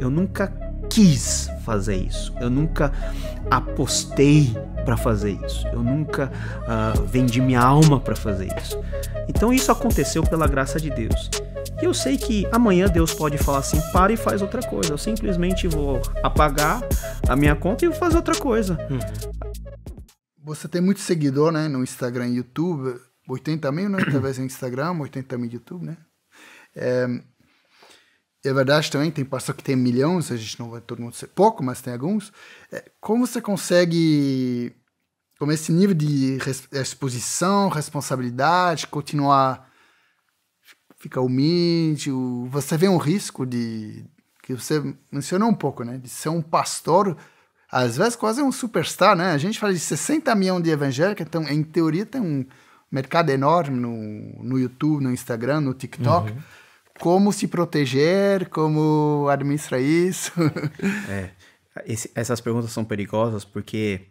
Eu nunca quis fazer isso. Eu nunca apostei para fazer isso. Eu nunca uh, vendi minha alma para fazer isso. Então isso aconteceu pela graça de Deus. E eu sei que amanhã Deus pode falar assim: para e faz outra coisa. Eu simplesmente vou apagar a minha conta e vou fazer outra coisa. Hum. Você tem muito seguidor, né? No Instagram e YouTube. 80 mil, né? Através do Instagram, 80 mil de YouTube, né? É, é verdade também, tem pastor que tem milhões, a gente não vai todo mundo ser pouco, mas tem alguns. É, como você consegue, com esse nível de exposição, responsabilidade, continuar, ficar humilde? Você vê um risco de, que você mencionou um pouco, né? De ser um pastor, às vezes quase um superstar, né? A gente fala de 60 milhões de evangélicos, então em teoria tem um mercado enorme no, no YouTube, no Instagram, no TikTok. Uhum como se proteger, como administrar isso. é, esse, essas perguntas são perigosas porque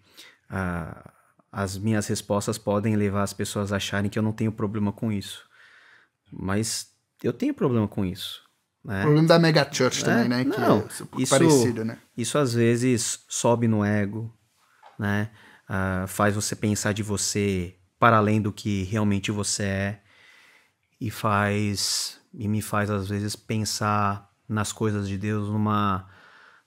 ah, as minhas respostas podem levar as pessoas a acharem que eu não tenho problema com isso. Mas eu tenho problema com isso. Né? O problema da megachurch é, também, né? Não, que é isso, parecido, né? Isso às vezes sobe no ego, né? Ah, faz você pensar de você para além do que realmente você é e faz e me faz às vezes pensar nas coisas de Deus numa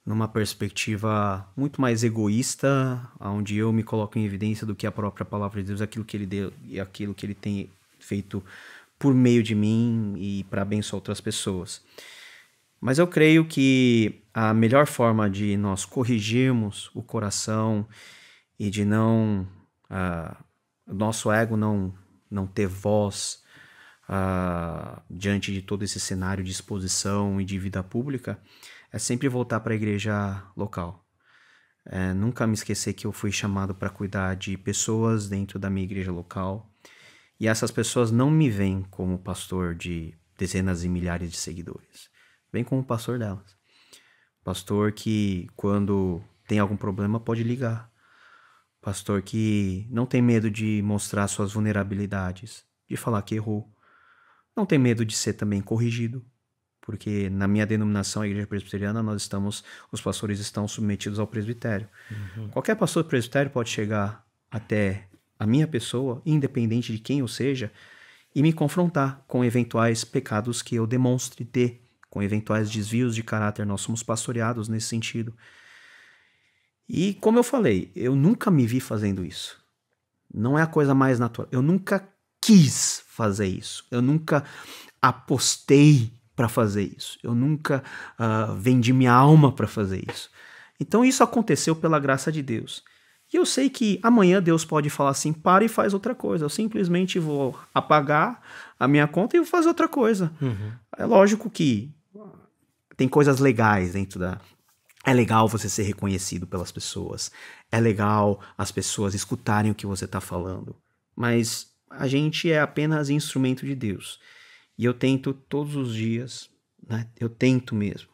numa perspectiva muito mais egoísta, onde eu me coloco em evidência do que a própria palavra de Deus, aquilo que ele deu e aquilo que ele tem feito por meio de mim e para abençoar outras pessoas. Mas eu creio que a melhor forma de nós corrigirmos o coração e de não uh, nosso ego não não ter voz ah, diante de todo esse cenário de exposição e de vida pública, é sempre voltar para a igreja local. É, nunca me esquecer que eu fui chamado para cuidar de pessoas dentro da minha igreja local. E essas pessoas não me veem como pastor de dezenas e milhares de seguidores. Vem como pastor delas. Pastor que, quando tem algum problema, pode ligar. Pastor que não tem medo de mostrar suas vulnerabilidades, de falar que errou, não tem medo de ser também corrigido, porque na minha denominação, a Igreja Presbiteriana, nós estamos, os pastores estão submetidos ao presbitério. Uhum. Qualquer pastor presbitério pode chegar até a minha pessoa, independente de quem eu seja, e me confrontar com eventuais pecados que eu demonstre ter, com eventuais desvios de caráter. Nós somos pastoreados nesse sentido. E como eu falei, eu nunca me vi fazendo isso. Não é a coisa mais natural. Eu nunca quis fazer isso, eu nunca apostei para fazer isso, eu nunca uh, vendi minha alma para fazer isso. Então isso aconteceu pela graça de Deus. E eu sei que amanhã Deus pode falar assim: para e faz outra coisa. Eu simplesmente vou apagar a minha conta e vou fazer outra coisa. Uhum. É lógico que tem coisas legais dentro da. É legal você ser reconhecido pelas pessoas. É legal as pessoas escutarem o que você está falando. Mas a gente é apenas instrumento de Deus. E eu tento todos os dias, né? eu tento mesmo,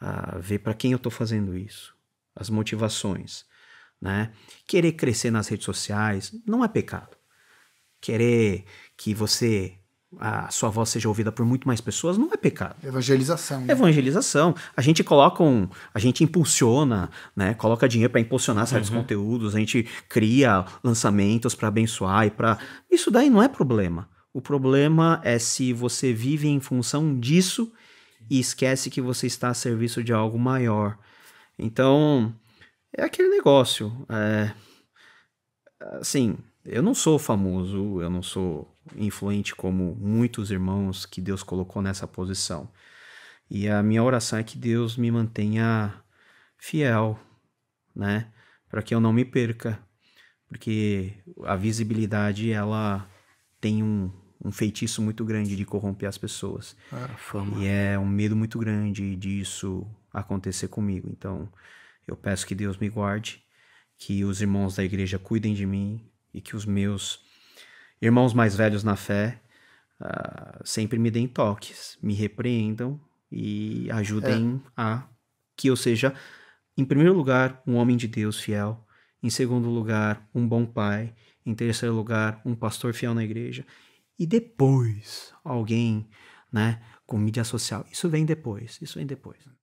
a ver para quem eu estou fazendo isso, as motivações. Né? Querer crescer nas redes sociais não é pecado. Querer que você a sua voz seja ouvida por muito mais pessoas, não é pecado. Evangelização. Né? Evangelização. A gente coloca um, a gente impulsiona, né? Coloca dinheiro para impulsionar certos uhum. conteúdos, a gente cria lançamentos para abençoar e para isso daí não é problema. O problema é se você vive em função disso e esquece que você está a serviço de algo maior. Então, é aquele negócio. É... Assim, eu não sou famoso, eu não sou influente como muitos irmãos que Deus colocou nessa posição. E a minha oração é que Deus me mantenha fiel, né? Para que eu não me perca, porque a visibilidade ela tem um, um feitiço muito grande de corromper as pessoas. Ah, e é um medo muito grande disso acontecer comigo. Então, eu peço que Deus me guarde, que os irmãos da igreja cuidem de mim e que os meus Irmãos mais velhos na fé, uh, sempre me deem toques, me repreendam e ajudem é. a que eu seja, em primeiro lugar, um homem de Deus fiel, em segundo lugar, um bom pai, em terceiro lugar, um pastor fiel na igreja, e depois alguém, né, com mídia social. Isso vem depois, isso vem depois.